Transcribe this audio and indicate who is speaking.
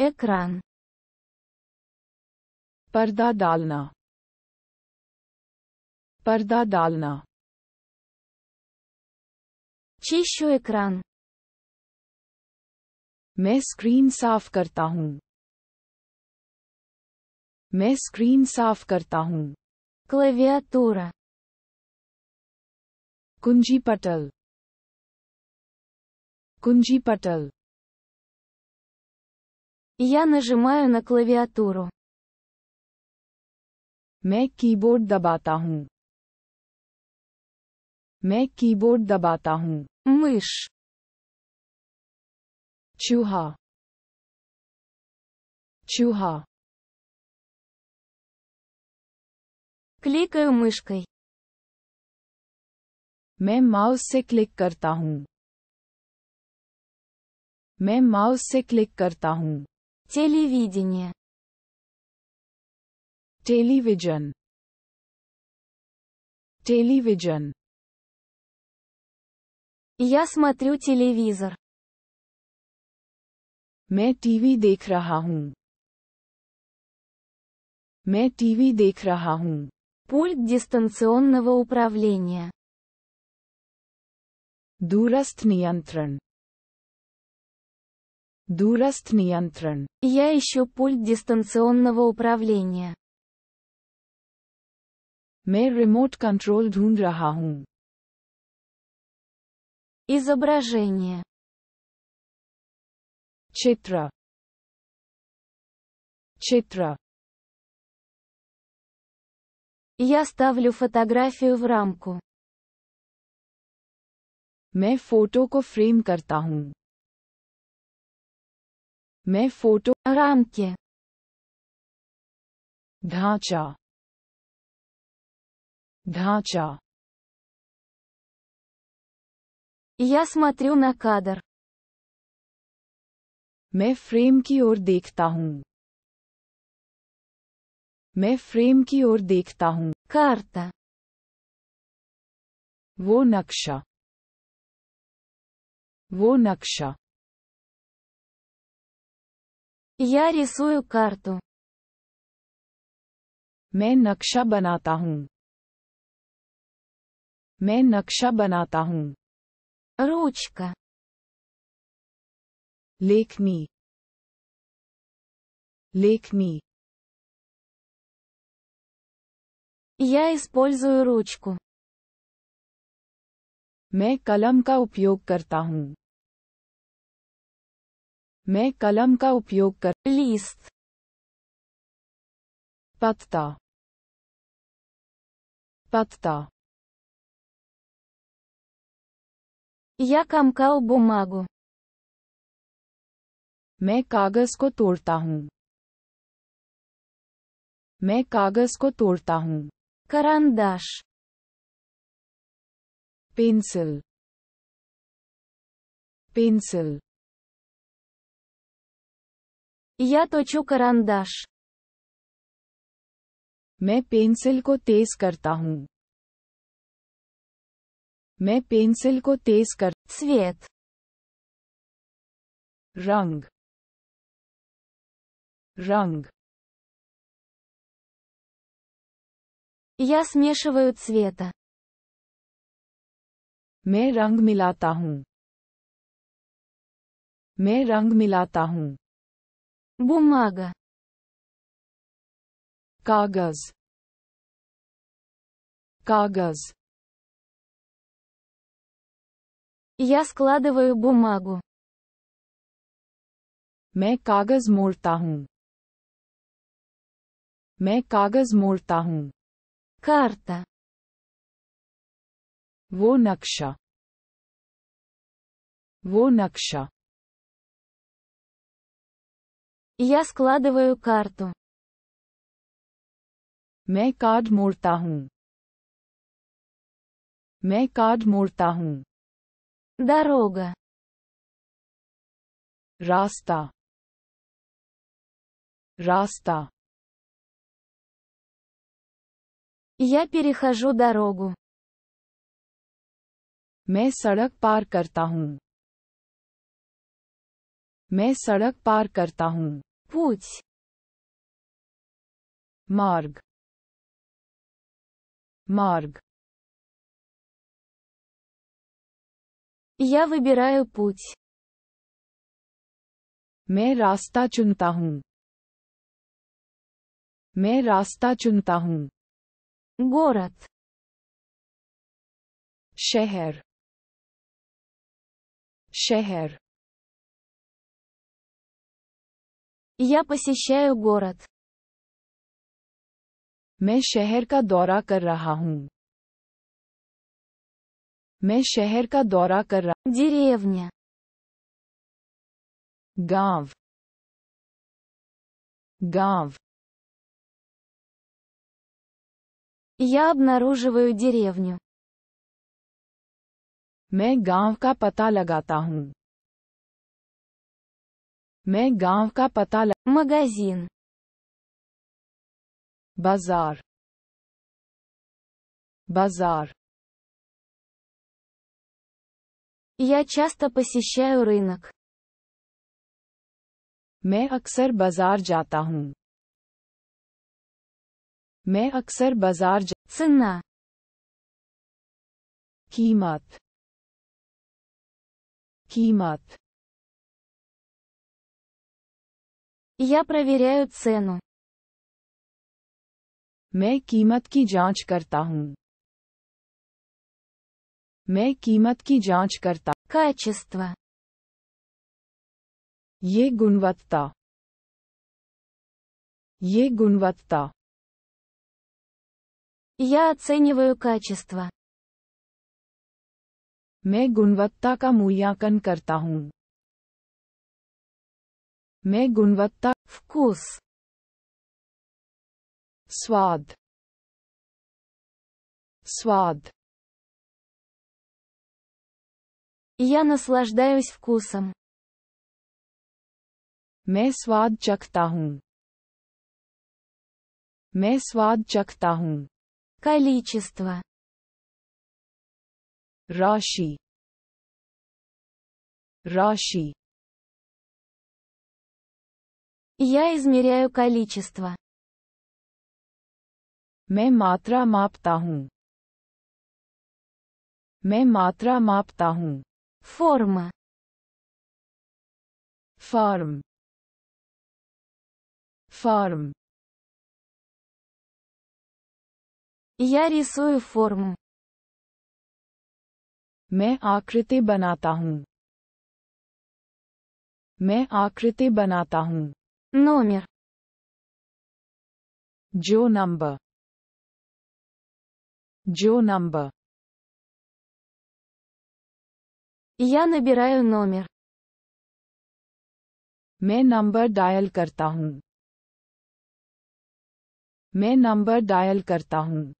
Speaker 1: Экран. पर्दा डालना पर्दा डालना Чищу экран. मैं स्क्रीन साफ करता हूँ मैं स्क्रीन साफ करता हूँ Клавиатура. कुंजी पटल कुंजी पटल Я нажимаю на клавиатуру. मैं कीबोर्ड दबाता हूँ मैं कीबोर्ड दबाता हूँ мышь चूहा चूहा кликаю мышкой मैं माउस से क्लिक करता हूँ मैं माउस से क्लिक करता हूँ Телевидение. Television. Television. Я смотрю телевизор. मैं ТВ देख रहा हूँ मैं टीवी देख रहा हूँ Пульт дистанционного управления. Дураст ниянтран. Дураст Niantran. Я ищу пульт дистанционного управления. मैं रिमोट कंट्रोल ढूंढ रहा Изображение. Читра. Читра. Я ставлю фотографию в рамку. मैं фото को фрейм करता मैं फोटो आराम के ढांचा ढांचा या स्मत्रु न कादर मैं फ्रेम की ओर देखता हूँ मैं फ्रेम की ओर देखता हूँ कार्ता वो नक्शा वो नक्शा Я рисую карту. मैं नक्शा बनाता हूँ मैं नक्शा बनाता हूँ Ручка. लेखनी लेखनी Я использую को मैं कलम का उपयोग करता हूँ मैं कलम का उपयोग कर लिस्त पत्ता पत्ता Я комкал бумагу. मैं कागज को तोड़ता हूँ मैं कागज को तोड़ता हूँ करंदाश पेंसिल पेंसिल Я точу карандаш. मैं पेंसिल को तेज करता हूँ मैं पेंसिल को तेज कर स्वेत रंग रंग स्वेत मैं रंग मिलाता हूँ मैं रंग मिलाता हूँ бумага कागज कागज Я складываю бумагу. मैं कागज मोड़ता हूँ मैं कागज मोड़ता हूँ Карта. वो नक्शा वो नक्शा Я складываю карту. मैं कार्ड मोड़ता हूँ मैं कार्ड मोड़ता हूँ дорога रास्ता रास्ता Я перехожу дорогу. मैं सड़क पार करता हूँ मैं सड़क पार करता हूँ पूछ मार्ग मार्ग Я выбираю путь. मैं раста चुनता हूँ मैं रास्ता चुनता हूँ город शहर शहर Я посещаю город. मैं शहर का दौरा कर रहा हूँ मैं शहर का दौरा कर रहा Деревня. गांव गांव Я обнаруживаю деревню. मैं गांव का पता लगाता हूँ मैं गांव का पता लग магазин बाजार बाजार Я часто посещаю मैं अक्सर बाजार जाता हूँ मैं अक्सर बाजार जा... कीमत कीमत Я проверяю цену. मैं कीमत की जांच करता हूँ मैं कीमत की जांच करता Качество. ये गुणवत्ता ये गुणवत्ता Я оцениваю качество. मैं गुणवत्ता का मूल्यांकन करता हूँ में गुणवत्ता फकूस स्वाद स्वाद Я наслаждаюсь вкусом. मैं स्वाद चखता हूँ मैं स्वाद चखता हूँ количество राशि राशि Я измеряю количество. मैं матра मापता हूँ матра मात्रा форма форм форм Я рисую форму. मैं आकृति बनाता हूँ मैं आकृति Номер. Joe number. Joe number. Я набираю номер. मैं नंबर डायल करता हूँ मैं नंबर डायल करता हूँ